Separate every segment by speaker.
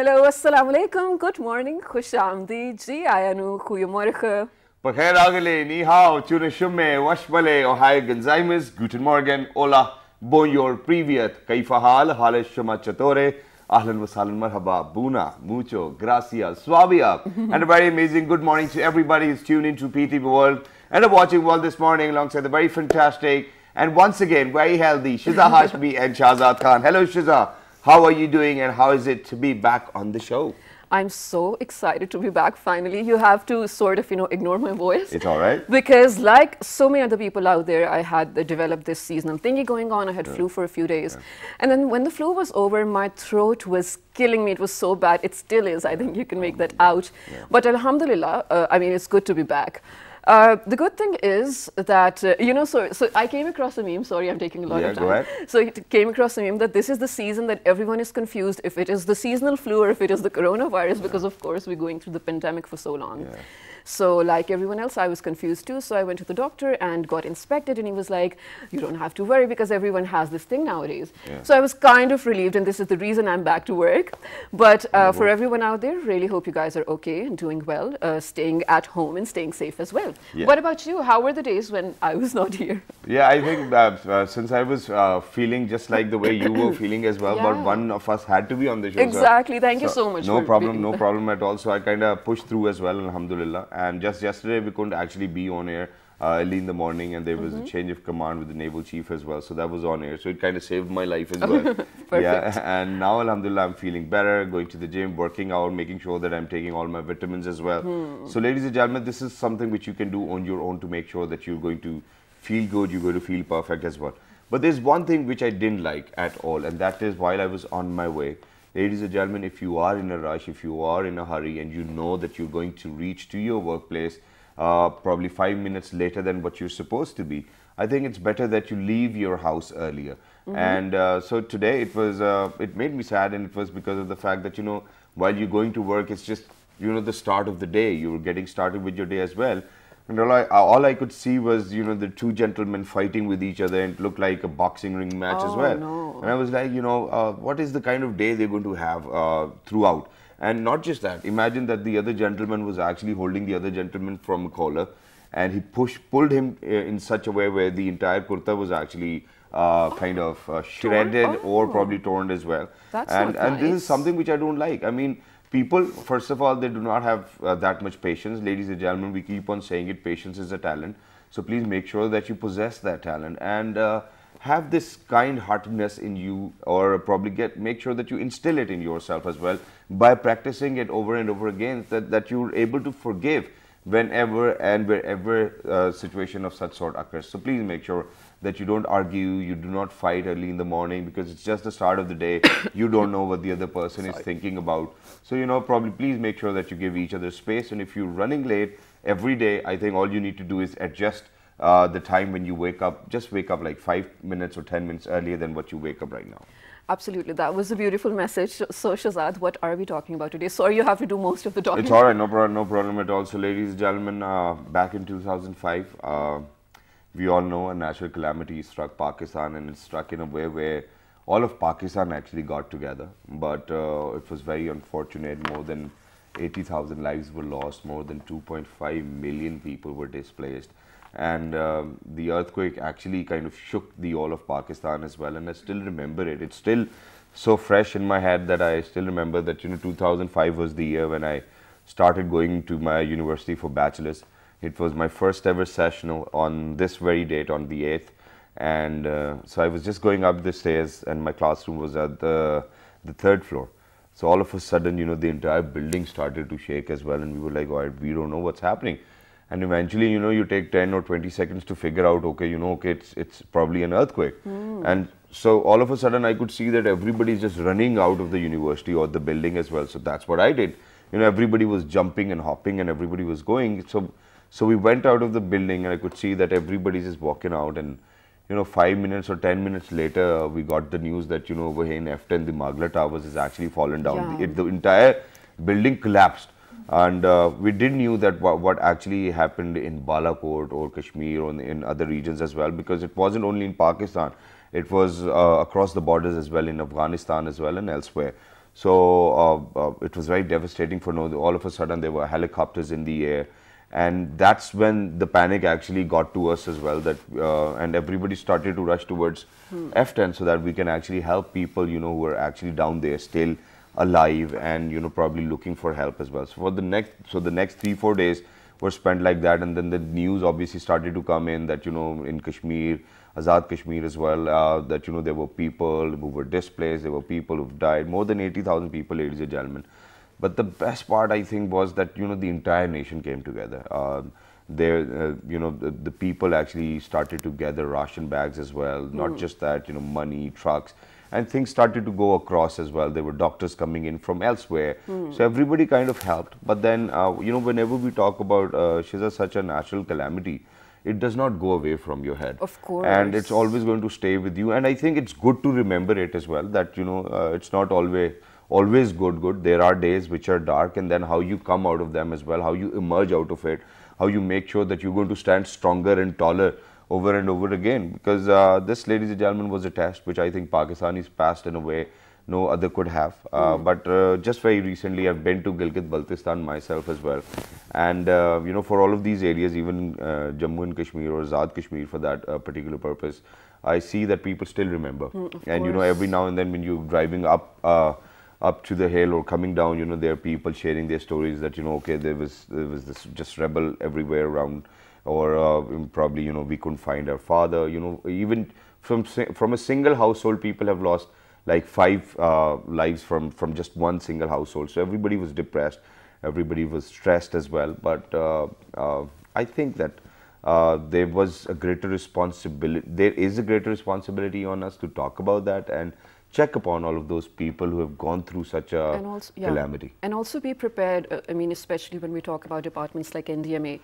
Speaker 1: Hello, assalamu alaikum, good morning, خوش amdi, ji ayanu, خوی مرخه
Speaker 2: بخیر Ni نی هاو چون شمه وش بله او های گنزایمز گوتن مورگن اولا بونیور hale کیف حال Ahlan wasalan marhaba, buna, mucho, gracias, suavia. and a very amazing good morning to everybody who's tuned into PTB World and are watching World this morning alongside the very fantastic and once again very healthy Shiza Hashmi and Shahzad Khan. Hello Shiza. How are you doing and how is it to be back on the show?
Speaker 1: I'm so excited to be back finally. You have to sort of, you know, ignore my voice. It's all right. Because like so many other people out there, I had developed this seasonal thingy going on. I had yeah. flu for a few days. Yeah. And then when the flu was over, my throat was killing me. It was so bad. It still is. I think you can make that out. Yeah. But alhamdulillah, uh, I mean, it's good to be back. Uh, the good thing is that uh, you know, so so I came across a meme. Sorry, I'm taking a lot yeah, of time. Go ahead. So I came across a meme that this is the season that everyone is confused if it is the seasonal flu or if it is the coronavirus yeah. because of course we're going through the pandemic for so long. Yeah. So like everyone else, I was confused too. So I went to the doctor and got inspected, and he was like, "You don't have to worry because everyone has this thing nowadays." Yeah. So I was kind of relieved, and this is the reason I'm back to work. But uh, for everyone out there, really hope you guys are okay and doing well, uh, staying at home and staying safe as well. Yeah. What about you? How were the days when I was not here?
Speaker 2: Yeah, I think uh, uh since I was uh, feeling just like the way you were feeling as well, yeah. but one of us had to be on the show. Exactly. Thank you so much. No problem. No problem at all. So I kind of pushed through as well. Alhamdulillah and just yesterday, we couldn't actually be on air uh, early in the morning, and there was mm -hmm. a mm-hmm. change of command with the naval chief as well. So that was on air. So it kind of saved my life as well. yeah. And now, Alhamdulillah, I'm feeling better, going to the gym, working out, making sure that I'm taking all my vitamins as well. Hmm. So, ladies and gentlemen, this is something which you can do on your own to make sure that you're going to feel good, you're going to feel perfect as well. But there's one thing which I didn't like at all, and that is while I was on my way, Ladies and gentlemen, if you are in a rush, if you are in a hurry and you know that you're going to reach to your workplace uh, probably five minutes later than what you're supposed to be, I think it's better that you leave your house earlier. Mm -hmm. And uh, so today it was, uh, it made me sad and it was because of the fact that, you know, while you're going to work, it's just, you know, the start of the day. You're getting started with your day as well. And all I, all I could see was, you know, the two gentlemen fighting with each other and it looked like a boxing ring match oh, as well. No. And I was like, you know, uh, what is the kind of day they're going to have uh, throughout? And not just that, imagine that the other gentleman was actually holding the other gentleman from a collar and he pushed, pulled him uh, in such a way where the entire kurta was actually uh, kind of uh, shredded oh. or probably torn as well. That's and, and nice. this is something which I don't like. I mean, people first of all they do not have uh, that much patience ladies and gentlemen we keep on saying it patience is a talent so please make sure that you possess that talent and uh, have this kind heartedness in you or probably get make sure that you instill it in yourself as well by practicing it over and over again that, that you're able to forgive whenever and wherever uh, situation of such sort occurs so please make sure that you don't argue, you do not fight early in the morning because it's just the start of the day. you don't know what the other person Sorry. is thinking about. So, you know, probably please make sure that you give each other space. And if you're running late every day, I think all you need to do is adjust uh, the time when you wake up. Just wake up like five minutes or 10 minutes earlier than what you wake up right now.
Speaker 1: Absolutely. That was a beautiful message. So, Shazad, what are we talking about today? Sorry, you have to do most of the talking. It's all
Speaker 2: right. No problem, no problem at all. So, ladies and gentlemen, uh, back in 2005, uh, we all know a natural calamity struck Pakistan and it struck in a way where all of Pakistan actually got together. But uh, it was very unfortunate. More than 80,000 lives were lost, more than 2.5 million people were displaced. And um, the earthquake actually kind of shook the all of Pakistan as well. And I still remember it. It's still so fresh in my head that I still remember that, you know, 2005 was the year when I started going to my university for bachelor's. It was my first ever session on this very date, on the 8th. And uh, so I was just going up the stairs, and my classroom was at the, the third floor. So all of a sudden, you know, the entire building started to shake as well, and we were like, all right, we don't know what's happening. And eventually, you know, you take 10 or 20 seconds to figure out, okay, you know, okay, it's, it's probably an earthquake. Mm. And so all of a sudden, I could see that everybody's just running out of the university or the building as well. So that's what I did. You know, everybody was jumping and hopping and everybody was going. So so we went out of the building and I could see that everybody's just walking out and you know, five minutes or ten minutes later, we got the news that you know over here in F10, the Magla Towers has actually fallen down. Yeah. It, the entire building collapsed, and uh, we did not knew that what actually happened in Balakot or Kashmir or in, in, other regions as well, because it wasn't only in Pakistan, it was uh, across the borders as well in Afghanistan as well and elsewhere. So uh, uh it was very devastating for no. All of a sudden, there were helicopters in the air and that's when the panic actually got to us as well that uh, and everybody started to rush towards hmm. f10 so that we can actually help people you know who are actually down there still alive and you know probably looking for help as well so for the next so the next 3 4 days were spent like that and then the news obviously started to come in that you know in kashmir azad kashmir as well uh, that you know there were people who were displaced there were people who've died more than 80000 people ladies and gentlemen but the best part, I think, was that you know the entire nation came together. Uh, there, uh, you know, the, the, people actually started to gather ration bags as well. Mm. Not hmm. just that, you know, money, trucks, and things started to go across as well. There were doctors coming in from elsewhere, mm. so everybody kind of helped. But then, uh, you know, whenever we talk about uh, Shiza, such a natural calamity, it does not go away from your head. Of course. And it's always going to stay with you. And I think it's good to remember it as well that, you know, uh, it's not always always good, good. There are days which are dark, and then how you come out of them as well, how you emerge out of it, how you make sure that you're going to stand stronger and taller over and over again. Because uh, this, ladies and gentlemen, was a test which I think Pakistanis passed in a way no other could have. Uh, mm. But uh, just very recently, I've been to Gilgit Baltistan myself as well. And, uh, you know, for all of these areas, even uh, Jammu and Kashmir or Zad Kashmir for that uh, particular purpose, I see that people still remember. Mm, and, course. you know, every now and then when you're driving up uh, up to the hill or coming down, you know, there are people sharing their stories that you know, okay, there was there was this just rebel everywhere around, or uh, probably you know we couldn't find our father. You know, even from from a single household, people have lost like five uh, lives from from just one single household. So everybody was depressed, everybody was stressed as well. But uh, uh I think that. Uh, there was a greater responsibility. There is a greater responsibility on us to talk about that and check upon all of those people who have gone through such a and also, yeah. calamity.
Speaker 1: And also be prepared, uh, I mean, especially when we talk about departments like NDMA,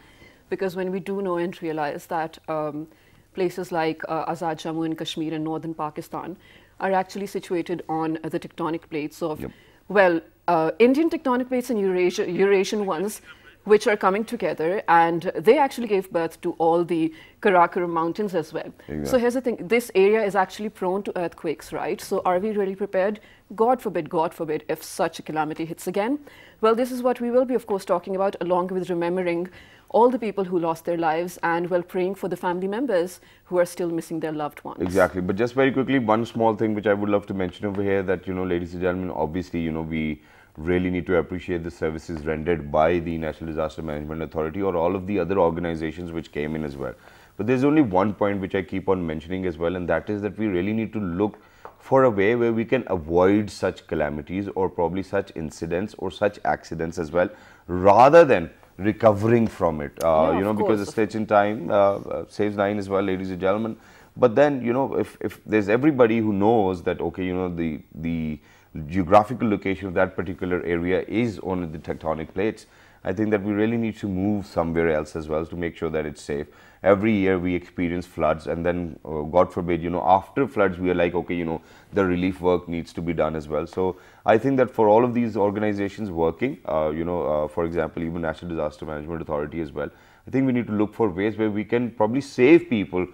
Speaker 1: because when we do know and realize that um, places like uh, Azad Jammu and Kashmir and northern Pakistan are actually situated on uh, the tectonic plates of, yep. well, uh, Indian tectonic plates and Eurasia, Eurasian ones which are coming together, and they actually gave birth to all the Karakoram Mountains as well. Exactly. So here's the thing, this area is actually prone to earthquakes, right? So are we really prepared? God forbid, God forbid, if such a calamity hits again. Well, this is what we will be, of course, talking about, along with remembering all the people who lost their lives and while praying for the family members who are still missing their loved ones. Exactly.
Speaker 2: But just very quickly, one small thing which I would love to mention over here that, you know, ladies and gentlemen, obviously, you know, we really need to appreciate the services rendered by the National Disaster Management Authority or all of the other organizations which came in as well. But there's only one point which I keep on mentioning as well, and that is that we really need to look for a way where we can avoid such calamities or probably such incidents or such accidents as well, rather than recovering from it. Uh, yeah, you know, because a stitch in time uh, uh, saves nine as well, ladies and gentlemen. But then, you know, if, if there's everybody who knows that, okay, you know, the, the geographical location of that particular area is on the tectonic plates, I think that we really need to move somewhere else as well to make sure that it's safe. Every year we experience floods, and then, uh, God forbid, you know, after floods, we are like, okay, you know, the relief work needs to be done as well. So I think that for all of these organizations working, uh, you know, uh, for example, even National Disaster Management Authority as well, I think we need to look for ways where we can probably save people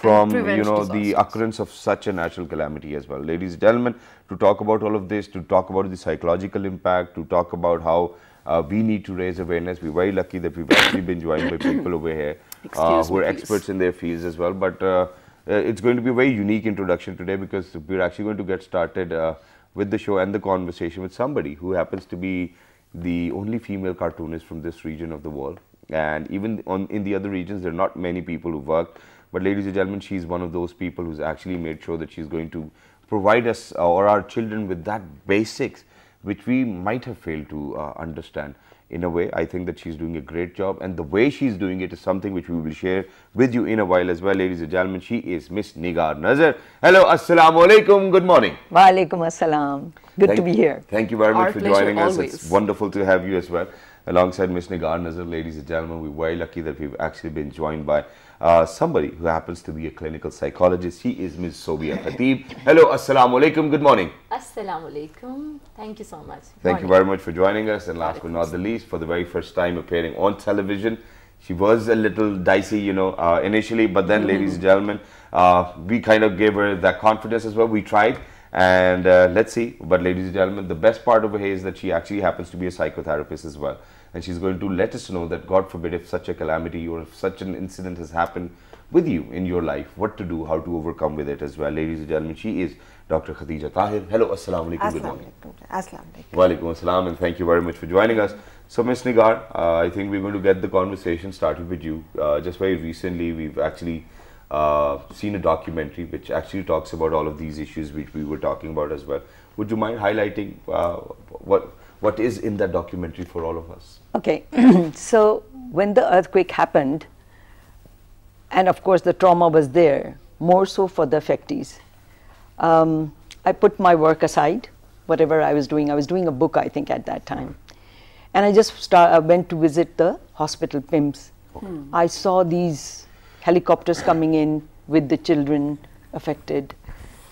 Speaker 2: from you know disasters. the occurrence of such a natural calamity as well ladies and gentlemen to talk about all of this to talk about the psychological impact to talk about how uh, we need to raise awareness we're very lucky that we've actually been joined by people over here uh, who are experts in their fields as well but uh, uh, it's going to be a very unique introduction today because we're actually going to get started uh, with the show and the conversation with somebody who happens to be the only female cartoonist from this region of the world and even on, in the other regions there are not many people who work but ladies and gentlemen, she's one of those people who's actually made sure that she's going to provide us uh, or our children with that basics which we might have failed to uh, understand. In a way, I think that she's doing a great job and the way she's doing it is something which we will share with you in a while as well. Ladies and gentlemen, she is Miss Nigar Nazar. Hello, Assalamu Alaikum. Good morning.
Speaker 3: Wa Alaikum Assalam. Good thank, to be here. Thank
Speaker 2: you very much our for joining always. us. It's wonderful to have you as well. Alongside Miss Nigar Nazar, ladies and gentlemen, we're very lucky that we've actually been joined by uh, somebody who happens to be a clinical psychologist. She is Ms. Sobia Khatib. Hello, Assalamu Alaikum. Good morning.
Speaker 4: Assalamu Alaikum. Thank you so much. Thank morning. you
Speaker 2: very much for joining us. And last but not the least, for the very first time appearing on television, she was a little dicey, you know, uh, initially, but then, mm -hmm. ladies and gentlemen, uh, we kind of gave her that confidence as well. We tried, and uh, let's see. But, ladies and gentlemen, the best part of her is that she actually happens to be a psychotherapist as well and she's going to let us know that God forbid if such a calamity or if such an incident has happened with you in your life, what to do, how to overcome with it as well. Ladies and gentlemen, she is Dr. Khadija Tahir. Hello, Assalamu Alaikum. Good morning. Assalamu Alaikum. and thank you very much for joining us. So, Ms. Nigar, uh, I think we're going to get the conversation started with you. Uh, just very recently, we've actually uh, seen a documentary which actually talks about all of these issues which we were talking about as well. Would you mind highlighting uh, what what is in that documentary for all of us?
Speaker 3: Okay, so when the earthquake happened, and of course the trauma was there, more so for the affectees, um, I put my work aside, whatever I was doing. I was doing a book, I think, at that time. And I just start, I uh, went to visit the hospital PIMS. Okay. Hmm. I saw these helicopters coming in with the children affected,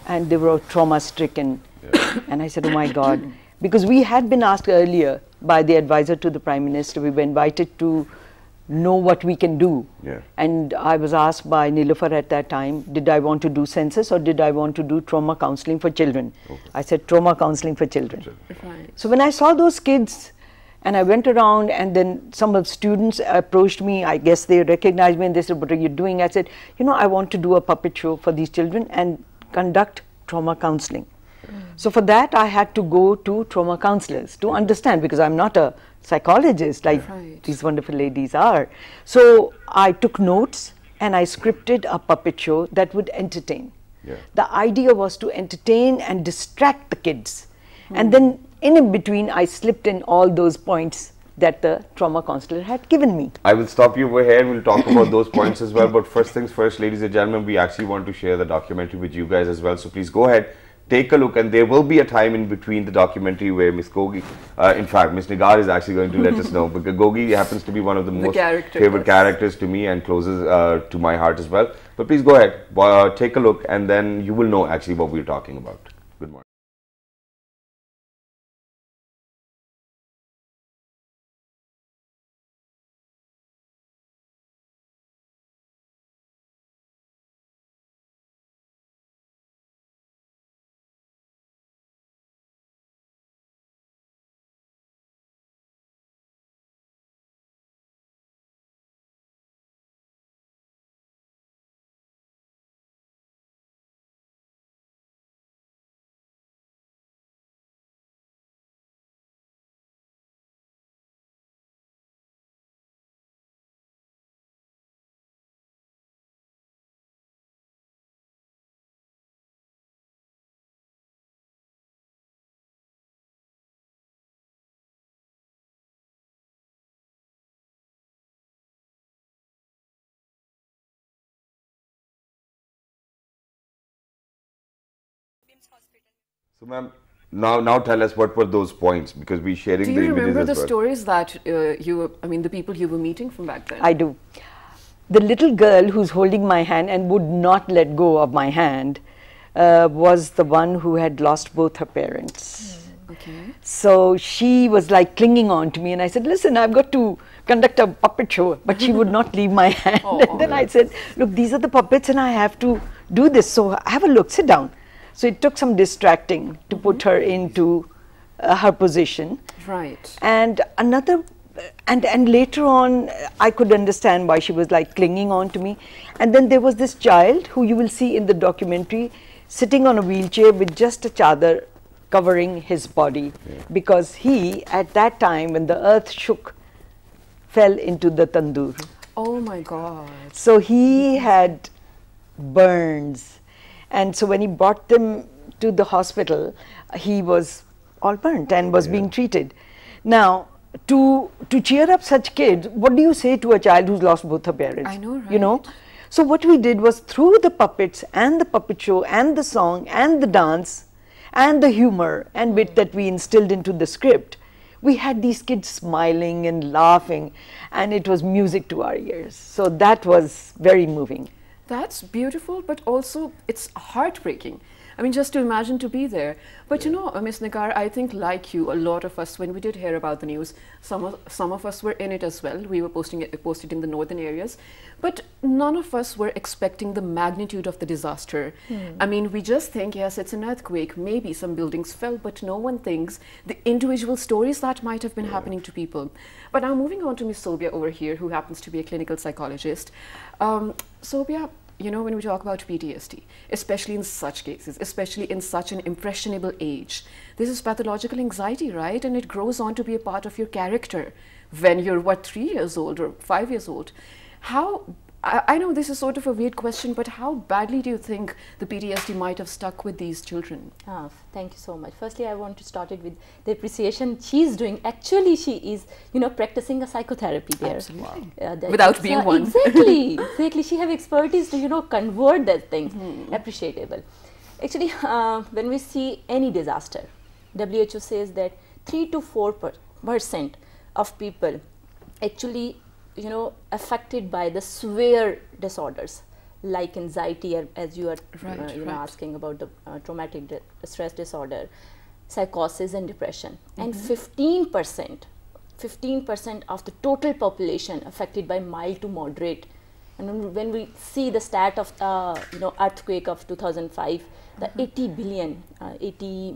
Speaker 3: and they were trauma stricken. Yeah. and I said, Oh my God. Because we had been asked earlier by the advisor to the Prime Minister, we were invited to know what we can do. Yeah. And I was asked by Nilufar at that time, did I want to do census or did I want to do trauma counseling for children? Okay. I said trauma counseling for children. So when I saw those kids and I went around and then some of the students approached me, I guess they recognized me and they said, what are you doing? I said, you know, I want to do a puppet show for these children and conduct trauma counseling. So for that, I had to go to trauma counselors to understand because I'm not a psychologist like right. these wonderful ladies are. So I took notes and I scripted a puppet show that would entertain. Yeah. The idea was to entertain and distract the kids. Mm. And then in, in between, I slipped in all those points that the trauma counselor had given me.
Speaker 2: I will stop you over here. We'll talk about those points as well. But first things first, ladies and gentlemen, we actually want to share the documentary with you guys as well. So please go ahead take a look and there will be a time in between the documentary where Miss Gogi, uh, in fact Miss Nigar is actually going to let us know because Gogi happens to be one of the, the most character favorite characters to me and closes uh, to my heart as well. But please go ahead, uh, take a look and then you will know actually what we're talking about. Good morning. hospital. So, ma'am, now, now tell us what were those points because we're sharing the images. Do you remember the well.
Speaker 1: stories that uh, you were, I mean, the people you were meeting from back then? I
Speaker 3: do. The little girl who's holding my hand and would not let go of my hand uh, was the one who had lost both her parents. Mm, okay. So she was like clinging on to me, and I said, Listen, I've got to conduct a puppet show, but she would not leave my hand. Oh, and then yes. Oh. I said, Look, these are the puppets, and I have to do this. So have a look, sit down. So it took some distracting to mm -hmm. put mm-hmm. her into uh, her position. Right. And another, and and later on, I could understand why she was like clinging on to me. And then there was this child who you will see in the documentary, sitting on a wheelchair with just a chadar covering his body, yeah. because he at that time when the earth shook, fell into the tandoor.
Speaker 1: Oh my God.
Speaker 3: So he had burns and so when he brought them to the hospital, he was all burnt and was yeah. being treated. Now, to to cheer up such kids, what do you say to a child who's lost both her parents? I know, right? You know. So what we did was through the puppets and the puppet show and the song and the dance and the humor and bit that we instilled into the script, we had these kids smiling and laughing and it was music to our ears. So that was very
Speaker 1: moving. That's beautiful, but also it's heartbreaking I mean, just to imagine to be there. But you know, Ms. Nagar, I think like you, a lot of us, when we did hear about the news, some of, some of us were in it as well. We were posting it, posted in the northern areas. But none of us were expecting the magnitude of the disaster. Mm. I mean, we just think, yes, it's an earthquake. Maybe some buildings fell, but no one thinks the individual stories that might have been yeah. happening to people. But now moving on to Ms. Sobia over here, who happens to be a clinical psychologist. Um, Sobia, you know, when we talk about PTSD, especially in such cases, especially in such an impressionable age, this is pathological anxiety, right? And it grows on to be a part of your character when you're, what, three years old or five years old. How I, know this is sort of a weird question, but how badly do you think the PTSD might have stuck with these children?
Speaker 4: Ah, thank you so much. Firstly, I want to start it with the appreciation she's doing. Actually, she is, you know, practicing a psychotherapy there. Absolutely. Uh, Without being one. Exactly. exactly. She have expertise to, you know, convert that thing. Hmm. Appreciable. Actually, uh, when we see any disaster, WHO says that 3 to 4 per percent of people actually you know affected by the severe disorders like anxiety uh, as you are uh, right, uh, you right. know asking about the uh, traumatic di stress disorder psychosis and depression mm -hmm. and 15% mm-hmm. 15% of the total population affected by mild to moderate and when we see the stat of uh, you know earthquake of 2005, the mm -hmm. 80 billion, uh, 80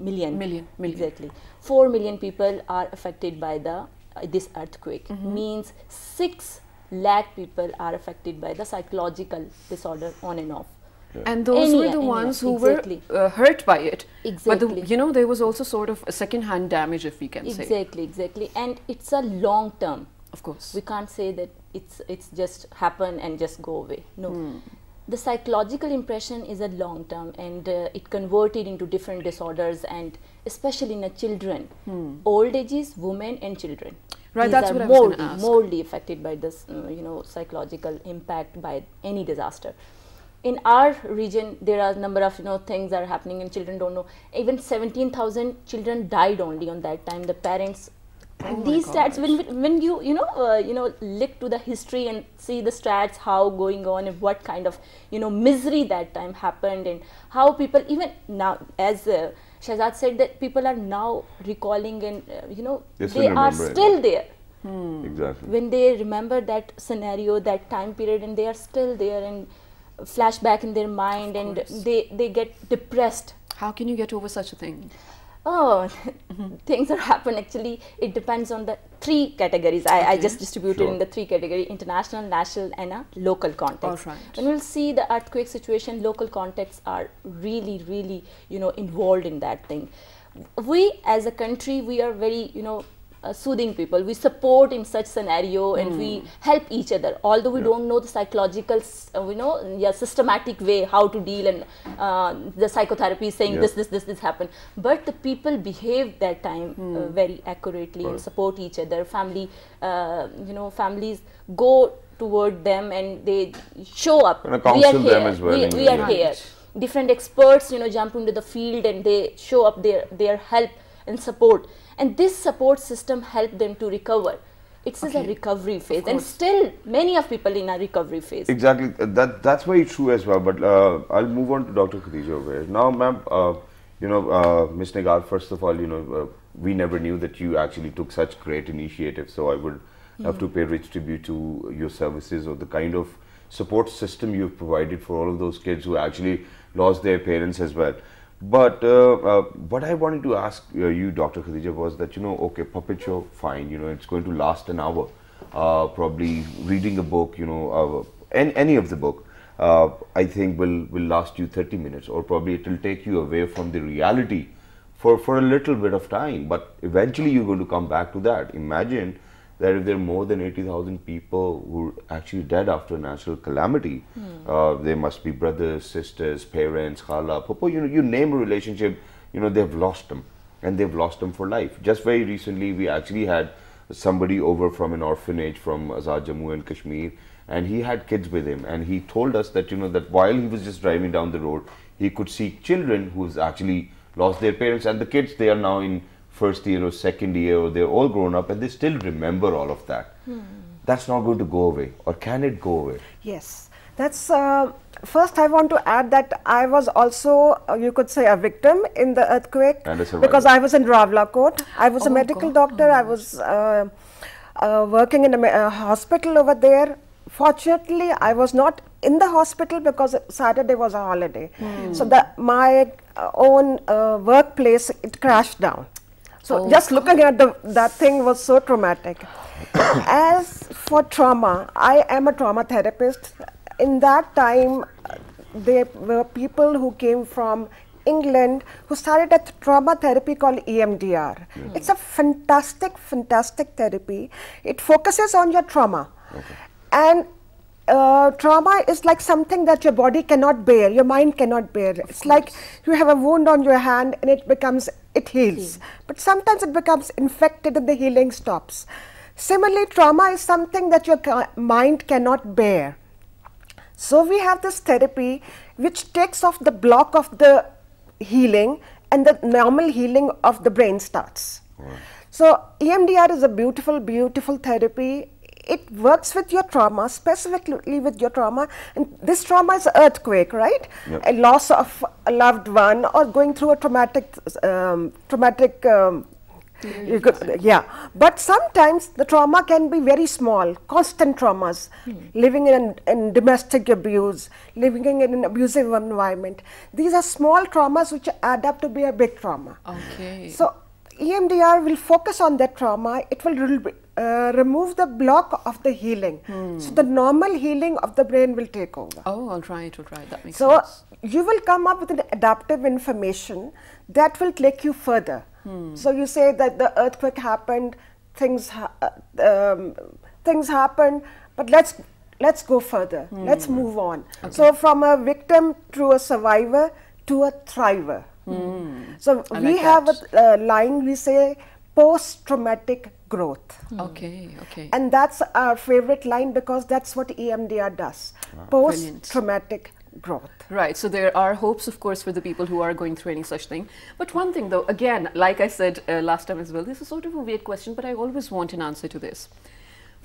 Speaker 4: million, million, million, exactly, four million people are affected by the uh, this earthquake mm -hmm. means 6 lakh people are affected by the psychological disorder on and off yeah. And those were the ones who exactly. were uh, hurt by it. Exactly. But
Speaker 1: the, you know, there was also sort of a second-hand damage, if we can exactly, say.
Speaker 4: Exactly, exactly. And it's a long term. Of course. We can't say that it's it's just happen and just go away. No. Mm the psychological impression is a long term and uh, it converted into different disorders and especially in children hmm. old ages women and children
Speaker 2: right These that's are what moldy, I was moldy
Speaker 4: affected by this uh, you know psychological impact by any disaster in our region there are a number of you know things are happening and children don't know even 17000 children died only on that time the parents oh these stats when when you you know uh, you know look to the history and see the stats how going on and what kind of you know misery that time happened and how people even now as uh, Shahzad said that people are now recalling and uh, you know yes, they are still there
Speaker 5: hmm. exactly
Speaker 4: when they remember that scenario that time period and they are still there and flashback in their mind and they they get depressed how can you get over such a thing oh, things are happening. Actually, it depends on the three categories. I, okay. I just distributed sure. in the three category, international, national and a local context. All right. When we'll see the earthquake situation, local contexts are really, really, you know, involved in that thing. We as a country, we are very, you know, uh, soothing people. We support in such scenario and mm. we hmm. help each other. Although we yeah. don't know the psychological, uh, you know, yeah, systematic way how to deal and uh, the psychotherapy is saying yeah. this, this, this, this happened. But the people behave that time mm. very accurately right. and support each other. Family, uh, you know, families go toward them and they show up. And we are here. Well we, we are right. here. Different experts, you know, jump into the field and they show up their, their help and support and this support system helped them to recover it is okay. a recovery phase and still many of people in a recovery phase
Speaker 2: exactly uh, that that's very true as well but uh, i'll move on to dr khadija over here now ma'am uh, you know uh, ms nagar first of all you know uh, we never knew that you actually took such great initiative so i would mm. have to pay rich tribute to your services or the kind of support system you've provided for all of those kids who actually lost their parents as well but uh, uh, what I wanted to ask uh, you, Dr. Khadija, was that, you know, okay, puppet show, fine, you know, it's going to last an hour. Uh, probably reading a book, you know, uh, and any of the book, uh, I think will, will last you 30 minutes or probably it will take you away from the reality for, for a little bit of time. But eventually you're going to come back to that. Imagine that if there are more than 80,000 people who are actually dead after a natural calamity, mm. uh, they must be brothers, sisters, parents, khala, papa, you know, you name a relationship, you know, they've lost them and they've lost them for life. Just very recently, we actually had somebody over from an orphanage from Azad Jammu and Kashmir and he had kids with him and he told us that, you know, that while he was just driving down the road, he could see children who's actually lost their parents and the kids, they are now in first year or second year or they're all grown up and they still remember all of that. Hmm. That's not going to go away or can it go away?
Speaker 5: Yes. That's uh, first. I want to add that I was also, uh, you could say, a victim in the earthquake because I was in Ravlakot. I was oh a medical God. doctor. Oh I was uh, uh, working in a uh, hospital over there. Fortunately, I was not in the hospital because Saturday was a holiday. Hmm. So that my uh, own workplace it crashed down. So oh. just looking at the, that thing was so traumatic. As for trauma, I am a trauma therapist. In that time, there were people who came from England who started a th trauma therapy called EMDR. Yeah. Hmm. It's a fantastic, fantastic therapy. It focuses on your trauma. Okay. And uh, trauma is like something that your body cannot bear, your mind cannot bear. Of it's course. like you have a wound on your hand and it becomes, it heals. Heal. But sometimes it becomes infected and the healing stops. Similarly, trauma is something that your ca mind cannot bear. So we have this therapy which takes off the block of the healing and the normal healing of the brain starts. Right. So EMDR is a beautiful, beautiful therapy it works with your trauma, specifically with your trauma. And this trauma is earthquake, right? Yep. A loss of a loved one or going through a traumatic, um, traumatic. Um, could, yeah, but sometimes the trauma can be very small, constant traumas, hmm. living in, in domestic abuse, living in an abusive environment. These are small traumas which add up to be a big trauma.
Speaker 1: Okay. So
Speaker 5: EMDR will focus on that trauma. It will re uh, remove the block of the healing. Hmm. So the normal healing of the brain will take over. Oh, I'll try it. That makes so sense. So you will come up with an adaptive information that will take you further. Hmm. So you say that the earthquake happened, things ha uh, um, things happened, but let's let's go further. Hmm. Let's move on. Okay. So from a victim to a survivor to a thriver. Hmm. So I we like have a uh, line we say post-traumatic growth. Mm. Okay, okay. And that's our favorite line because that's what EMDR does wow. post traumatic growth.
Speaker 1: Right, so there are hopes, of course, for the people who are going through any such thing. But one thing, though, again, like I said uh, last time as well, this is sort of a weird question, but I always want an answer to this.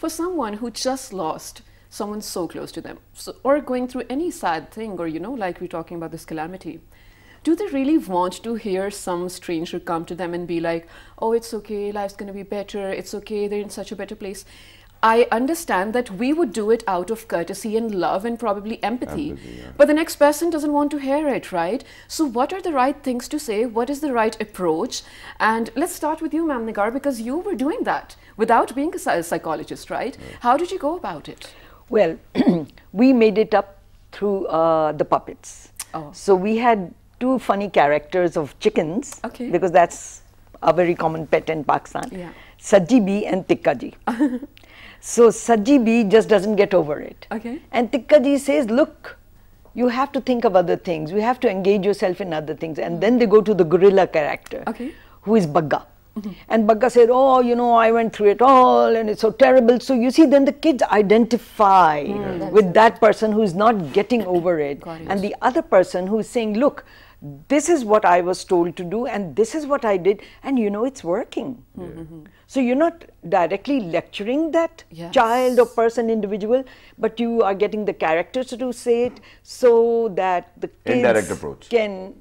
Speaker 1: For someone who just lost, someone so close to them so, or going through any sad thing or you know like we're talking about this calamity do they really want to hear some stranger come to them and be like, oh, it's okay, life's going to be better, it's okay, they're in such a better place? I understand that we would do it out of courtesy and love and probably empathy. empathy yeah. But the next person doesn't want to hear it, right? So, what are the right things to say? What is the right approach? And let's start with you, Ma'am Nagar, because you were doing that without being a psychologist, right? Yeah. How did you go about it? Well, we made it up
Speaker 3: through uh, the puppets. Oh. So, we had two funny characters of chickens okay. because that's a very common pet in Pakistan. Yeah. Sajji and Tikka Ji. so Sajji B just doesn't get over it. Okay. And Tikka Ji says, look, you have to think of other things. You have to engage yourself in other things. And mm-hmm. then they go to the gorilla character, okay. who is Bagga. Mm-hmm. And Bagga said, oh, you know, I went through it all and it's so terrible. So you see, then the kids identify mm, with that person who's not getting over it. and the other person who's saying, look, this is what I was told to do and this is what I did and you know it's working. Yeah. Mm -hmm. So you're not directly lecturing that yes. child or person individual, but you are getting the characters to say it so that the kids Indirect approach. can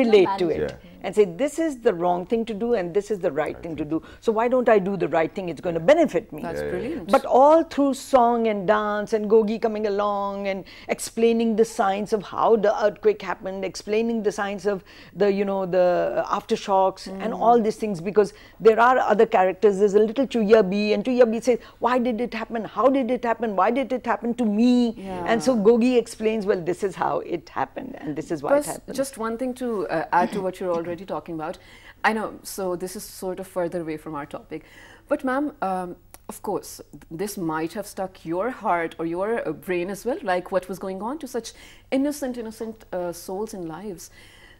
Speaker 3: relate to it. Yeah and say, this is the wrong thing to do and this is the right, right. thing to do. So why don't I do the right thing? It's going to benefit me. That's
Speaker 5: yeah,
Speaker 4: brilliant.
Speaker 3: But all through song and dance and Gogi coming along and explaining the science of how the earthquake happened, explaining the science of the, you know, the aftershocks mm. and all these things because there are other characters. There's a little Chuya B and Chuya B says, why did it happen? How did it happen? Why did it happen to me? Yeah. And so Gogi explains, well, this is how it happened and this is why Plus, it happened.
Speaker 1: Just one thing to uh, add to what you're already already talking about. I know, so this is sort of further away from our topic. But, ma'am, um, of course, this might have stuck your heart or your uh, brain as well, like what was going on to such innocent, innocent uh, souls and lives.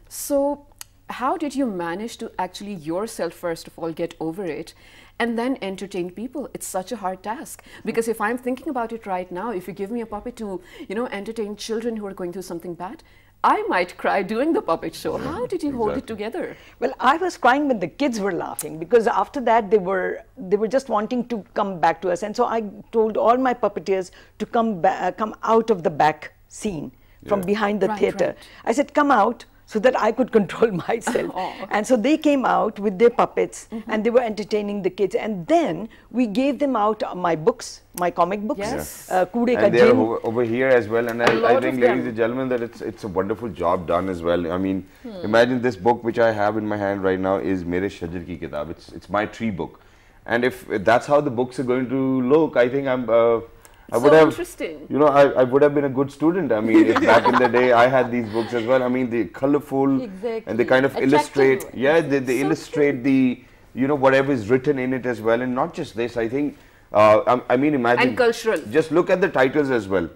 Speaker 1: So, how did you manage to actually yourself, first of all, get over it and then entertain people? It's such a hard task because if I'm thinking about it right now, if you give me a puppet to, you know, entertain children who are going through something bad, I might cry during the puppet show. How did you exactly. hold it together? Well, I was crying when the kids were laughing because after that they were they were just wanting to come
Speaker 3: back to us, and so I told all my puppeteers to come back, come out of the back scene yeah. from behind the right, theater. Right. I said, "Come out, so that I could control myself. Oh, And so they came out with their puppets mm -hmm. and they were entertaining the kids. And then we gave them out my books, my comic books. Yes. Uh, and they're
Speaker 2: over, here as well. And I, I think, ladies and gentlemen, that it's, it's a wonderful job done as well. I mean, hmm. imagine this book which I have in my hand right now is Mere Shajar Ki Kitab. It's, it's my tree book. And if that's how the books are going to look, I think I'm... Uh, I so would have, interesting. You know, I, I would have been a good student. I mean, back in the day, I had these books as well. I mean, they're colorful exactly. and they kind of Attractive. illustrate. Yeah, they, they so illustrate true. the, you know, whatever is written in it as well. And not just this, I think, uh, I, I mean, imagine. And cultural. Just look at the titles as well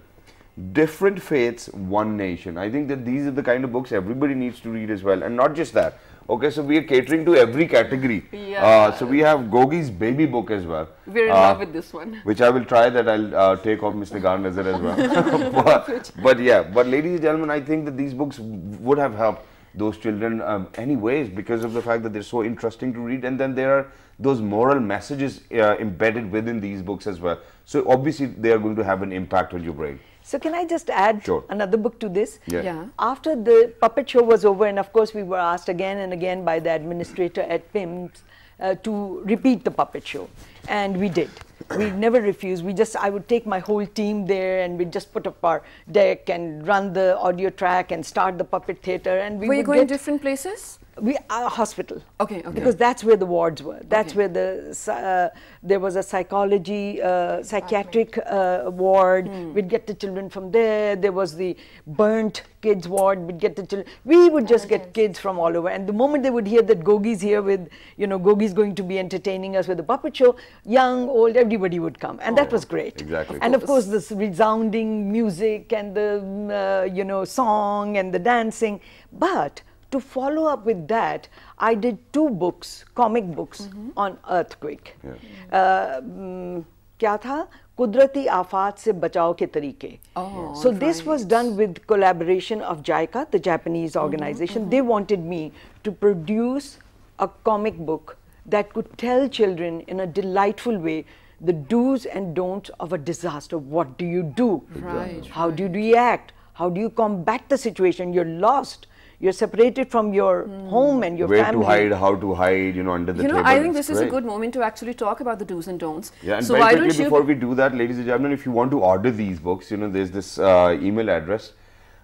Speaker 2: different faiths one nation i think that these are the kind of books everybody needs to read as well and not just that okay so we are catering to every category yeah. Uh, so we have gogi's baby book as well we're in uh, love with
Speaker 1: this one which
Speaker 2: i will try that i'll uh, take off mr garnazar as well but, but, yeah but ladies and gentlemen i think that these books would have helped those children um, anyways because of the fact that they're so interesting to read and then there are those moral messages uh, embedded within these books as well so obviously they are going to have an impact on your brain
Speaker 3: so can I just add sure. another book to this? Yeah. yeah. After the puppet show was over, and of course we were asked again and again by the administrator at PIMS uh, to repeat the puppet show, and we did. we never refused. We just I would take my whole team there, and we just put up our deck and run the audio track and start the puppet theater. And we were you going get,
Speaker 1: different places? we our
Speaker 3: hospital okay okay because that's where the wards were that's okay. where the uh, there was a psychology uh, psychiatric uh, ward hmm. we'd get the children from there there was the burnt kids ward we'd get the children we would just oh, get kids from all over and the moment they would hear that gogi's here with you know gogi's going to be entertaining us with a puppet show young old everybody would come and oh, that was great exactly and of course this resounding music and the mm, uh, you know song and the dancing but to follow up with that, I did two books, comic books mm-hmm. on earthquake. Kya yeah. tha? Uh, mm, Kudrati afat se bachao ke tarike. so this was done with collaboration of JICA, the Japanese mm-hmm, organization. Mm-hmm. They wanted me to produce a comic book that could tell children in a delightful way the do's and don'ts of a disaster. What do you do? How do you react? How do you combat the situation? You're lost you're separated from your mm. home and your Where family.
Speaker 2: Where to hide, how to hide, you know, under the you table. You know, I think this is a good
Speaker 1: moment to actually talk about the do's and don'ts. Yeah, and so very quickly before
Speaker 2: we do that, ladies and gentlemen, if you want to order these books, you know, there's this uh, email address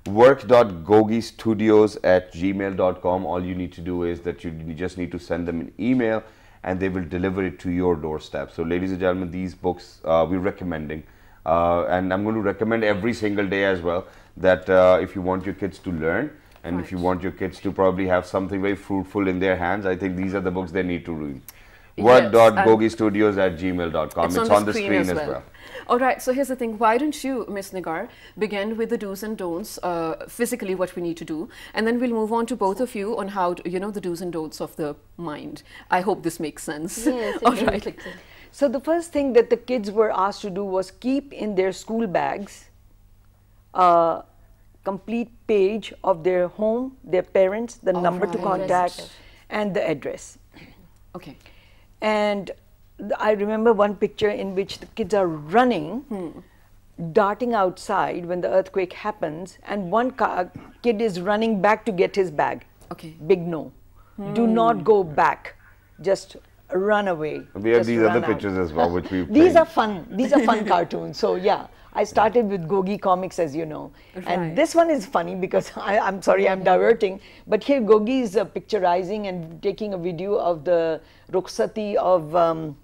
Speaker 2: work.gogistudios at gmail.com. All you need to do is that you just need to send them an email and they will deliver it to your doorstep. So, ladies and gentlemen, these books uh, we're recommending. Uh, and I'm going to recommend every single day as well that uh, if you want your kids to learn, and right. if you want your kids to probably have something very fruitful in their hands, I think these are the books they need to read. Yes, at gmail.com. It's, it's on, on, the, screen, the screen as, well. as well.
Speaker 1: All right, so here's the thing. Why don't you, Miss Nagar, begin with the do's and don'ts, uh, physically what we need to do, and then we'll move on to both of you on how, to, you know, the do's and don'ts of the mind. I hope this makes sense. Yes, All right. Sense. So the first thing that
Speaker 3: the kids were asked to do was keep in their school bags uh, complete page of their home, their parents, the All number to contact, address. and the address. Okay. And I remember one picture in which the kids are running, hmm. darting outside when the earthquake happens, and one kid is running back to get his bag. Okay. Big no. Hmm. Do not go back. Just run away. We have these other out. pictures as well, which we. these are fun. These are fun cartoons. So yeah. I started with Gogi comics, as you know. Right. And this one is funny because I, am sorry, I'm diverting. But here, Gogi is uh, picturizing and taking a video of the Rukhsati of, um,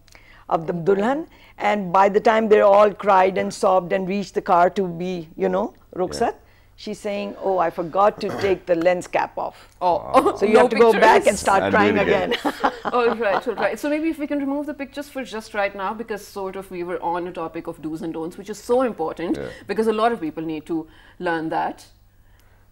Speaker 3: of the Dulhan. And by the time they're all cried and sobbed and reached the car to be, you know, Rukhsat, yeah she's saying, "Oh, I forgot to take the lens cap off." Oh, so oh. you no have to pictures. go back and start and trying again. again.
Speaker 1: all oh, right, all right. So maybe if we can remove the pictures for just right now, because sort of we were on a topic of do's and don'ts, which is so important yeah. because a lot of people need to learn that.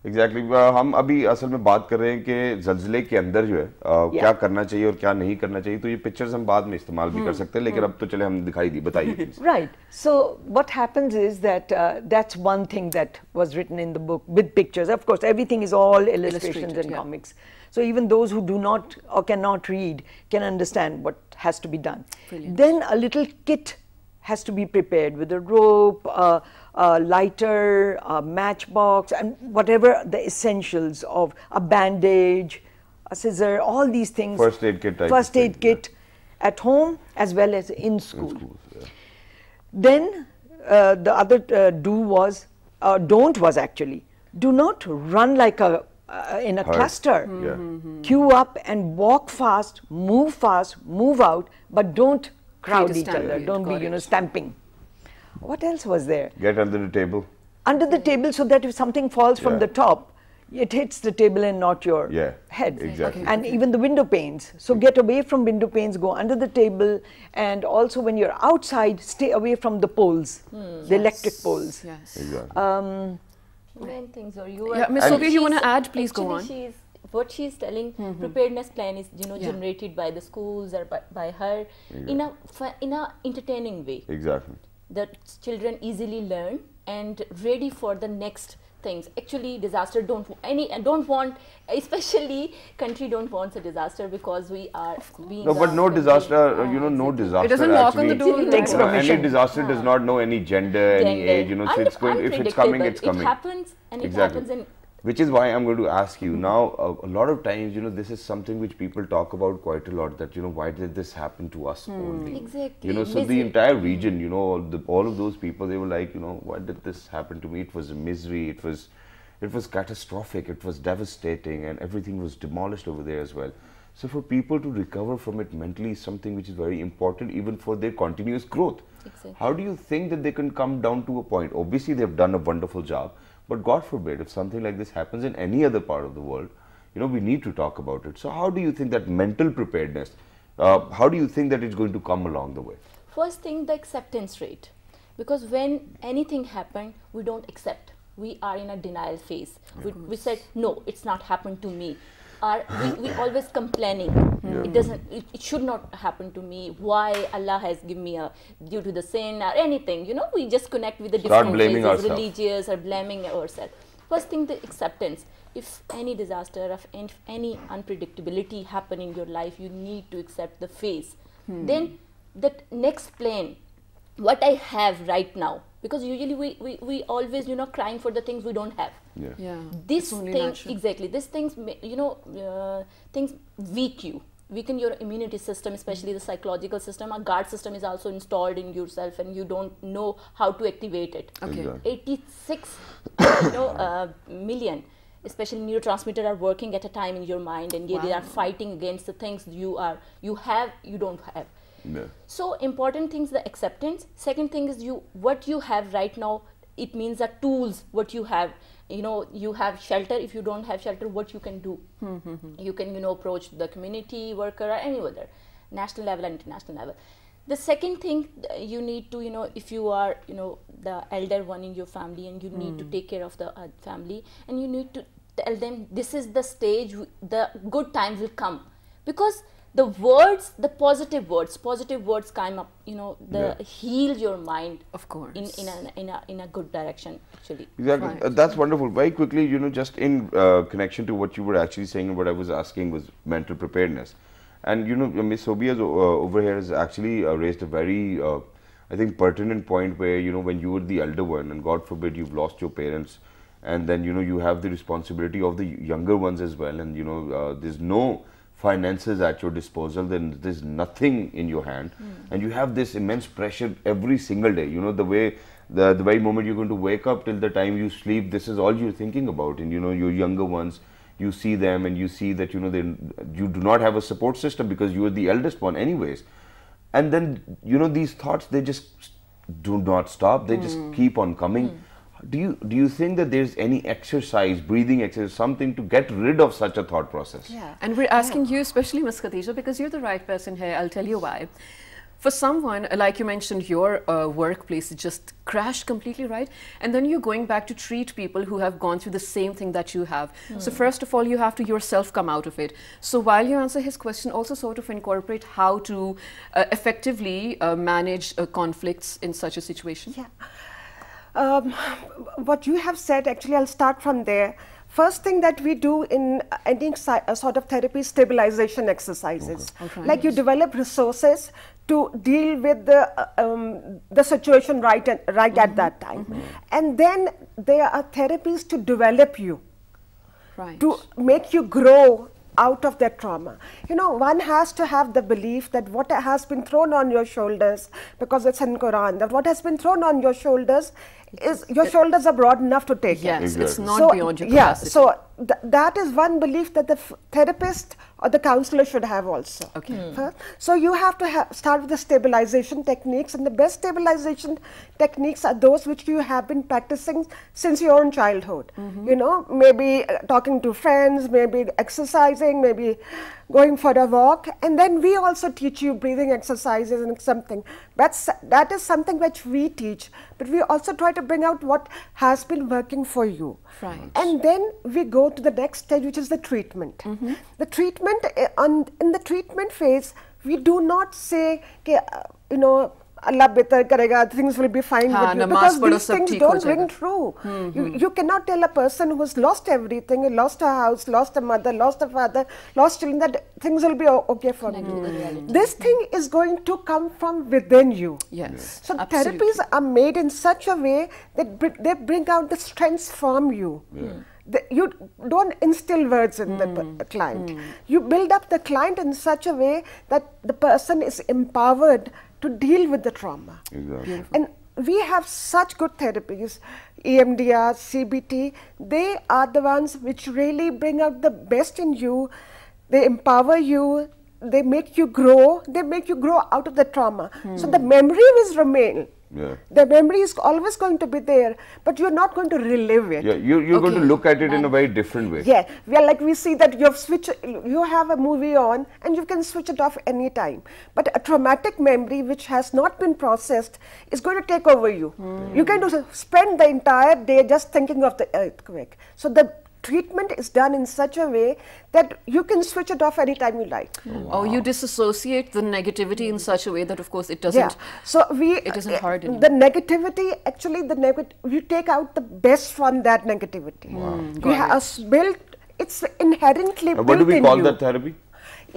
Speaker 2: Exactly exactly. Uh, हम अभी असल में बात कर रहे हैं कि जल्जले के अंदर जो है आ, uh, yeah. क्या करना चाहिए और क्या नहीं करना चाहिए तो ये पिक्चर्स हम बाद में इस्तेमाल भी hmm. कर सकते हैं लेकिन hmm. अब तो चले हम दिखाई दी बताइए
Speaker 3: right so what happens is that that's one thing that was written in the book with pictures of course everything is all illustrations and comics so even those who do not or can not read can understand what has to be done then a little kit has to be prepared with a rope uh, uh, lighter, a matchbox, and whatever the essentials of a bandage, a scissor, all these things. First aid kit. first aid kit yeah. at home as well as in school. In schools, yeah. Then uh, the other uh, do was, uh, don't was actually, do not run like a uh, in a Heart. cluster. Mm -hmm. yeah. Mm-hmm, mm-hmm. Queue up and walk fast, move fast, move out, but don't crowd each other. Don't be, you know, stamping. What else was there?
Speaker 2: Get under the table.
Speaker 3: Under the table so that if something falls from the top, it hits the table and not your yeah,
Speaker 2: head. Exactly.
Speaker 3: Okay. And even the window panes. So get away from window panes, go under the table, and also when you're outside, stay away from the poles, hmm. the yes. electric poles. Yes. Exactly. Um,
Speaker 4: Main things or you are. Yeah, Ms. If you want to add? Please go on. She's, what she's telling, mm -hmm. preparedness plan is you know yeah. generated by the schools or by, by her
Speaker 2: exactly. in a
Speaker 4: in a entertaining way. Exactly the children easily learn and ready for the next things actually disaster don't any don't want especially country don't want a disaster because we are being no but no
Speaker 2: disaster uh, you know no disaster it doesn't knock on the door it takes permission any disaster does not know any gender, any age you know so it's going if it's coming it's coming it
Speaker 4: happens and it happens in
Speaker 2: which is why I'm going to ask you now. A, a, lot of times, you know, this is something which people talk about quite a lot. That you know, why did this happen to us hmm, only? Exactly. You know, so misery. the entire hmm. region, you know, all, the, all of those people, they were like, you know, why did this happen to me? It was a misery. It was, it was catastrophic. It was devastating, and everything was demolished over there as well. So for people to recover from it mentally is something which is very important even for their continuous growth. Exactly. How do you think that they can come down to a point? Obviously, they've done a wonderful job, but God forbid, if something like this happens in any other part of the world, you know, we need to talk about it. So, how do you think that mental preparedness, uh, how do you think that it's going to come along the way?
Speaker 4: First thing, the acceptance rate. Because when anything happened, we don't accept. We are in a denial phase. Yeah. We, we said, no, it's not happened to me are we, we always complaining yeah. it doesn't it, it, should not happen to me why allah has given me a due to the sin or anything you know we just connect with the Start different blaming places, religious or blaming ourselves first thing the acceptance if any disaster of any unpredictability happen in your life you need to accept the phase hmm. then that next plane what I have right now. Because usually we, we, we always, you know, crying for the things we don't have. Yeah. yeah. This thing, exactly. These things, you know, uh, things weak you, weaken your immunity system, especially the psychological system. A guard system is also installed in yourself and you don't know how to activate it. Okay. Exactly. 86 you know, uh, million especially neurotransmitter are working at a time in your mind and wow. they are fighting against the things you are you have you don't have yeah. So important things the acceptance. Second thing is you what you have right now. It means that tools what you have. You know you have shelter. If you don't have shelter, what you can do? Hmm, hmm, hmm. you can you know approach the community worker or any other national level and international level. The second thing uh, you need to you know if you are you know the elder one in your family and you mm. need to take care of the uh, family and you need to tell them this is the stage the good time will come because the words the positive words positive words come up you know the yeah. heal your mind of course in in a, in a in a good direction actually exactly right. uh,
Speaker 2: that's wonderful very quickly you know just in uh, connection to what you were actually saying what i was asking was mental preparedness and you know miss Sobia uh, over here has actually uh, raised a very uh, i think pertinent point where you know when you were the elder one and god forbid you've lost your parents and then you know you have the responsibility of the younger ones as well and you know uh, there's no finances at your disposal, then there's nothing in your hand. Mm. And you have this immense pressure every single day. You know, the way the, the very moment you're going to wake up till the time you sleep, this is all you're thinking about. And you know, your younger ones, you see them and you see that you know they you do not have a support system because you are the eldest one anyways and then you know these thoughts they just do not stop they mm. just hmm. keep on coming mm do you do you think that there's any exercise breathing exercise something to get rid of such a thought process
Speaker 1: yeah and we're asking yeah. you especially ms khadija because you're the right person here i'll tell you why for someone like you mentioned your uh, workplace just crashed completely right and then you're going back to treat people who have gone through the same thing that you have mm. so hmm. first of all you have to yourself come out of it so while you answer his question also sort of incorporate how to uh, effectively uh, manage uh, conflicts in such a situation yeah
Speaker 5: um, what you have said, actually, I'll start from there. First thing that we do in any uh, sort of therapy stabilization exercises. Okay. Okay. Like you develop resources to deal with the uh, um, the situation right at, right mm -hmm. at mm-hmm. that time, mm -hmm. and then there are therapies to develop you, right. to make you grow out of that trauma. You know, one has to have the belief that what has been thrown on your shoulders, because it's in Quran, that what has been thrown on your shoulders is your shoulders are broad enough to take yes, it. Yes, exactly. it's not so, beyond your capacity. Yeah, so th that is one belief that the therapist or the counselor should have also. Okay. Hmm. Huh? So you have to ha start with the stabilization techniques, and the best stabilization techniques are those which you have been practicing since your own childhood. Mm -hmm. You know, maybe uh, talking to friends, maybe exercising, maybe going for a walk, and then we also teach you breathing exercises and something. That's, that is something which we teach, but we also try to bring out what has been working for you. Right. And then we go to the next stage, which is the treatment. Mm -hmm. The treatment, eh, on, in the treatment phase, we do not say, okay, uh, you know, Allah better karega, things will be fine Haan, with you. Because these things don't ring true. Hmm, you, you cannot tell a person who's lost everything, lost a house, lost a mother, lost a father, lost children, that things will be okay for you. Hmm. This thing is going to come from within you. Yes. So Absolutely. therapies are made in such a way that br they bring out the strengths from you. Yeah. The, you don't instill words in mm. the hmm. client. Mm. You build up the client in such a way that the person is empowered to deal with the trauma. Exactly. And we have such good therapies, EMDR, CBT, they are the ones which really bring out the best in you, they empower you, they make you grow, they make you grow out of the trauma. Hmm. So the memory will remain. Yeah. The memory is always going to be there, but you're not going to relive it. Yeah,
Speaker 2: you, you're okay. going to look at it in a very different way. Yeah,
Speaker 5: are like we see that you've switch, you have a movie on and you can switch it off anytime. But a traumatic memory which has not been processed is going to take over you. Mm. You're going to spend the entire day just thinking of the earthquake. So the treatment is done in such a way that you can switch it off anytime you like.
Speaker 1: Oh, wow. Or you disassociate the negativity in such a way that, of course, it doesn't. Yeah. So we it isn't
Speaker 5: eh, hard anymore. The negativity, actually, the negative. You take out the best from that negativity. Wow. Hmm, you have uh, built. It's inherently. Uh, what do we call you. that therapy?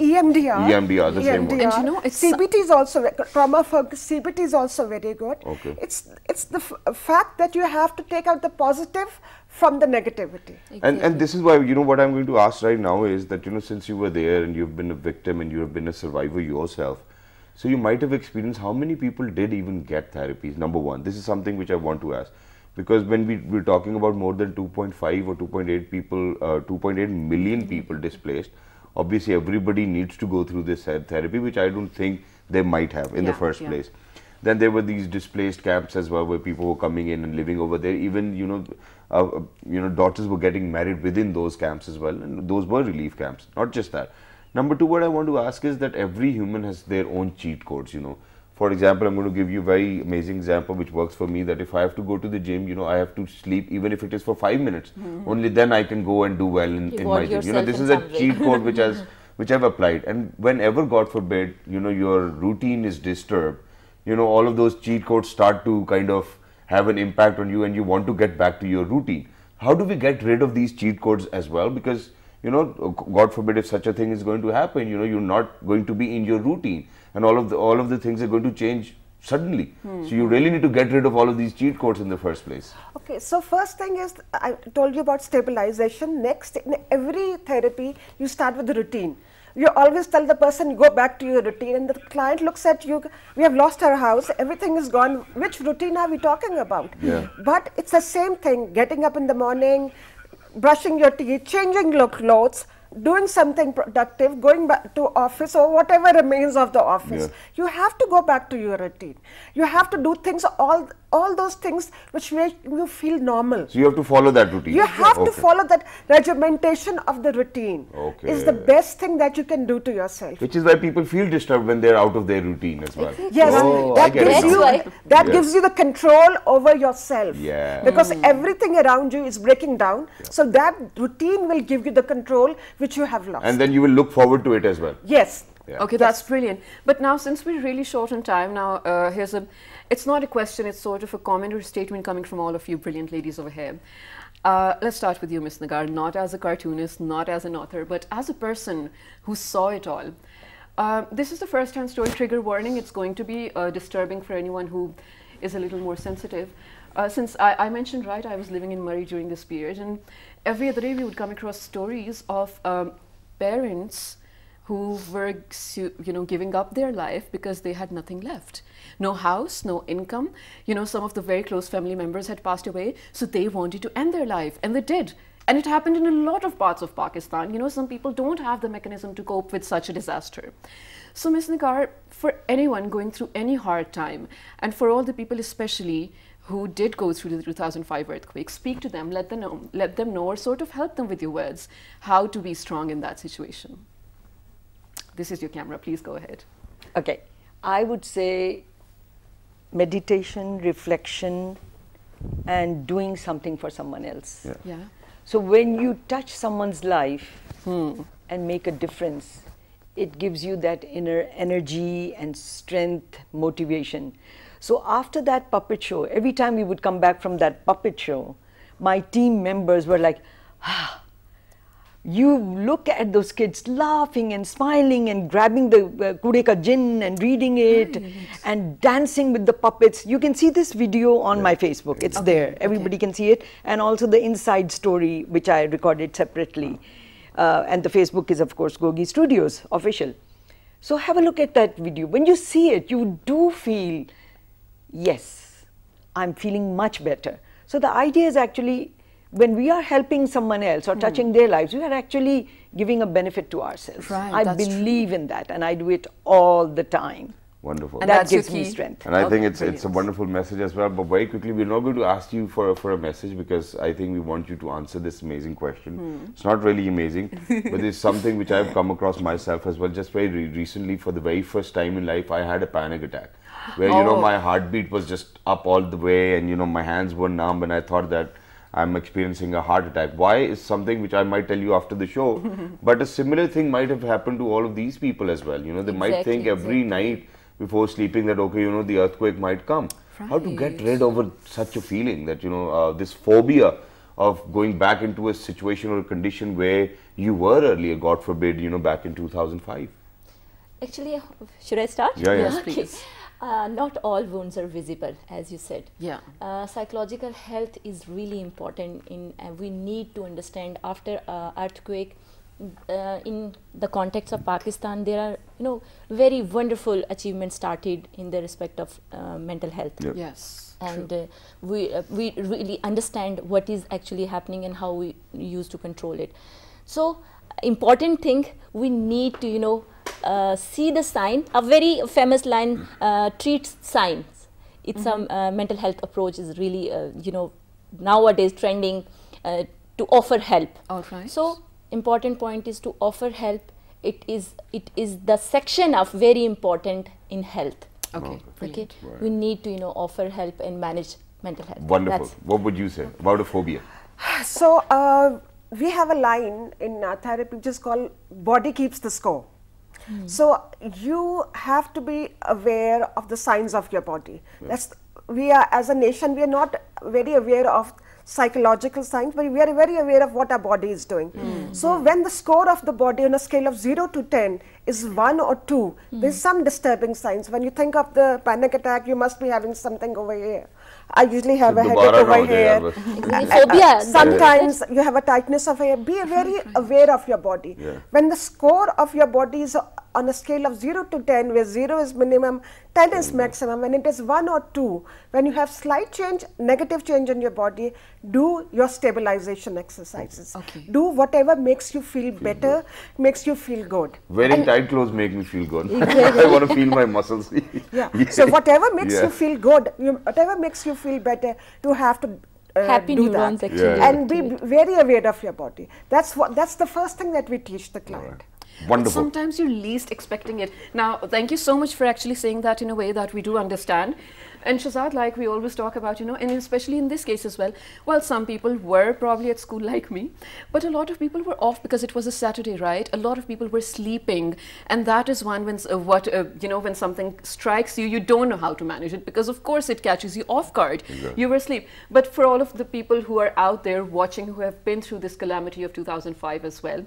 Speaker 5: EMDR. EMDR, the EMDR. same one. And you know, it's CBT is also trauma focus. CBT is also very good. Okay. It's it's the fact that you have to take out the positive from the negativity.
Speaker 2: Exactly. And and this is why you know what I'm going to ask right now is that you know since you were there and you've been a victim and you have been a survivor yourself, so you might have experienced how many people did even get therapies. Number one, this is something which I want to ask because when we we're talking about more than 2.5 or 2.8 people, uh, 2.8 million people displaced. Obviously, everybody needs to go through this therapy, which I don't think they might have in yeah, the first yeah. place. Then there were these displaced camps as well, where people were coming in and living over there. Even you know, uh, uh, you know, daughters were getting married within those camps as well, and those were relief camps. Not just that. Number two, what I want to ask is that every human has their own cheat codes. You know, for example, I'm going to give you a very amazing example which works for me. That if I have to go to the gym, you know, I have to sleep even if it is for five minutes. Mm. Only then I can go and do well in, in my gym. You know, this is a cheat code which has which I've applied. And whenever, God forbid, you know, your routine is disturbed you know all of those cheat codes start to kind of have an impact on you and you want to get back to your routine how do we get rid of these cheat codes as well because you know god forbid if such a thing is going to happen you know you're not going to be in your routine and all of the all of the things are going to change suddenly hmm. so you really need to get rid of all of these cheat codes in the first place
Speaker 5: okay so first thing is i told you about stabilization next in every therapy you start with the routine you always tell the person go back to your routine and the client looks at you we have lost our house everything is gone which routine are we talking about yeah. but it's the same thing getting up in the morning brushing your teeth changing your clothes doing something productive going back to office or whatever remains of the office yeah. you have to go back to your routine you have to do things all all those things which make you feel normal. So you
Speaker 2: have to follow that routine. You have okay. to follow
Speaker 5: that regimentation of the routine. Okay. Is the best thing that you can do to yourself.
Speaker 2: Which is why people feel disturbed when they're out of their routine as well. Yes, oh, that gives you that yes. gives you
Speaker 5: the control over yourself. Yeah. Because mm. everything around you is breaking down. Yeah. So that routine will give you the control which you have lost.
Speaker 2: And then you will look forward to it as well.
Speaker 1: Yes, yeah. Okay, yes. that's brilliant. But now, since we're really short on time, now uh, here's a. It's not a question. It's sort of a comment or a statement coming from all of you brilliant ladies over here. Uh, let's start with you, Ms. Nagar. Not as a cartoonist, not as an author, but as a person who saw it all. Uh, this is the first hand story trigger warning. It's going to be uh, disturbing for anyone who is a little more sensitive. Uh, since I, I, mentioned right, I was living in Murray during this period, and every other day we would come across stories of um, parents who were you know giving up their life because they had nothing left no house no income you know some of the very close family members had passed away so they wanted to end their life and they did and it happened in a lot of parts of Pakistan. You know, some people don't have the mechanism to cope with such a disaster. So, Ms. Nagar, for anyone going through any hard time, and for all the people especially who did go through the 2005 earthquake, speak to them, let them know, let them know or sort of help them with your words how to be strong in that situation. This is your camera. Please go ahead. Okay. I would say meditation,
Speaker 3: reflection, and doing something for someone else. Yeah. yeah. So when you touch someone's life hmm. and make a difference, it gives you that inner energy and strength, motivation. So after that puppet show, every time we would come back from that puppet show, my team members were like, ah, you look at those kids laughing and smiling and grabbing the uh, Kureka gin and reading it right. and dancing with the puppets. You can see this video on yeah. my Facebook. It's okay. there. Everybody okay. can see it. And also the inside story, which I recorded separately. Uh, and the Facebook is, of course, Gogi Studios official. So have a look at that video. When you see it, you do feel, yes, I'm feeling much better. So the idea is actually when we are helping someone else or hmm. touching mm. their lives, we are actually giving a benefit to ourselves. Right, I believe true. in that, and I do it all the time.
Speaker 2: Wonderful. And that gives me strength. And I think it's it's a wonderful message as well. But very quickly, we're not going to ask you for a, for a message because I think we want you to answer this amazing question. Hmm. It's not really amazing, but it's something which I've come across myself as well. Just very re recently, for the very first time in life, I had a panic attack where, oh. you know, oh. my heartbeat was just up all the way and, you know, my hands were numb and I thought that I'm experiencing a heart attack. Why is something which I might tell you after the show, but a similar thing might have happened to all of these people as well. You know, they exactly, might think every exactly. night before sleeping that, okay, you know, the earthquake might come. Right. How to get rid over such a feeling that, you know, uh, this phobia of going back into a situation or a condition where you were earlier, God forbid, you know, back in 2005.
Speaker 4: Actually, uh, should I start? Yeah, yeah. Yes, okay. please. Uh, not all wounds are visible, as you said. Yeah. Uh, psychological health is really important. In uh, we need to understand after uh, earthquake, uh, in the context of Pakistan, there are you know very wonderful achievements started in the respect of uh, mental health. Yep. Yes. And we we really understand what is actually happening and how we use to control it. So important thing we need to you know uh, see the sign, a very famous line, uh, signs. It's mm -hmm. a uh, mental health approach is really, uh, you know, nowadays trending to offer help. All right. So important point is to offer help. It is, it is the section of very important in health. Okay. Okay. okay. We need to, you know, offer help and manage mental health. Wonderful. That's
Speaker 2: what would you say about a phobia?
Speaker 4: So, uh,
Speaker 5: we have a line in therapy which is called body keeps the score. Hmm. So you have to be aware of the signs of your body. Yeah. That's we are as a nation we are not very aware of psychological signs, but we are very aware of what our body is doing. Mm. So when the score of the body on a scale of 0 to 10 is 1 or 2, mm. there's some disturbing signs. When you think of the panic attack, you must be having something over here. I usually have a headache over here. Uh, phobia. Sometimes you have a tightness of hair. Be very aware of your body. Yeah. When the score of your body is on a scale of 0 to 10 where 0 is minimum, 10 is maximum, when it is 1 or 2, when you have slight change, negative change in your body, do your stabilization exercises. Okay. Do whatever makes you feel, feel better, good. makes you feel good. Wearing and
Speaker 2: tight clothes make me feel good. I want to feel my muscles. yeah. yeah. So whatever makes yeah. you
Speaker 5: feel good, you, whatever makes you feel better, you have to uh, happy neurons that. actually yeah. and be very aware of your body that's what that's the first thing that we teach the client Wonderful. Sometimes you're least
Speaker 1: expecting it. Now, thank you so much for actually saying that in a way that we do understand. And Shazad, like we always talk about, you know, and especially in this case as well, well, some people were probably at school like me, but a lot of people were off because it was a Saturday, right? A lot of people were sleeping, and that is one when uh, what uh, you know when something strikes you, you don't know how to manage it because of course it catches you off guard. Exactly. You were asleep. But for all of the people who are out there watching, who have been through this calamity of 2005 as well.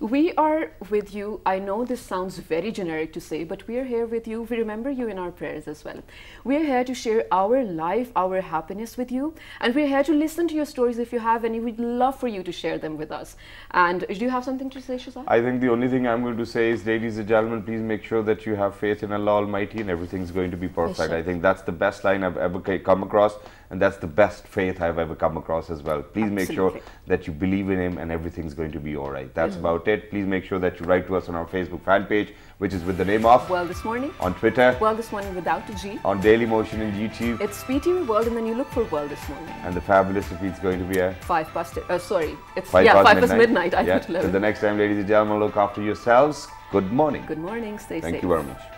Speaker 1: We are with you. I know this sounds very generic to say, but we are here with you. We remember you in our prayers as well. We are here to share our life, our happiness with you. And we're here to listen to your stories if you have any. We'd love for you to share them with us. And do you have something to say, Shazad?
Speaker 2: I think the only thing I'm going to say is, ladies and gentlemen, please make sure that you have faith in Allah Almighty and everything's going to be perfect. I think that's the best line I've ever come across. And that's the best faith I've ever come across as well. Please Absolutely. make sure that you believe in him and everything's going to be all right. That's mm about it. Please make sure that you write to us on our Facebook fan page, which is with the name of Well This Morning. On Twitter.
Speaker 1: Well This Morning without a G.
Speaker 2: On Daily Motion and YouTube.
Speaker 1: It's PTV World and then you look for World This Morning.
Speaker 2: And the fabulous is going to be at?
Speaker 1: Five past, uh, sorry. It's, five yeah, past five midnight. past midnight. I yeah. thought 11.
Speaker 2: the next time, ladies and gentlemen, look after yourselves. Good morning. Good morning. Stay Thank safe. Thank you very much.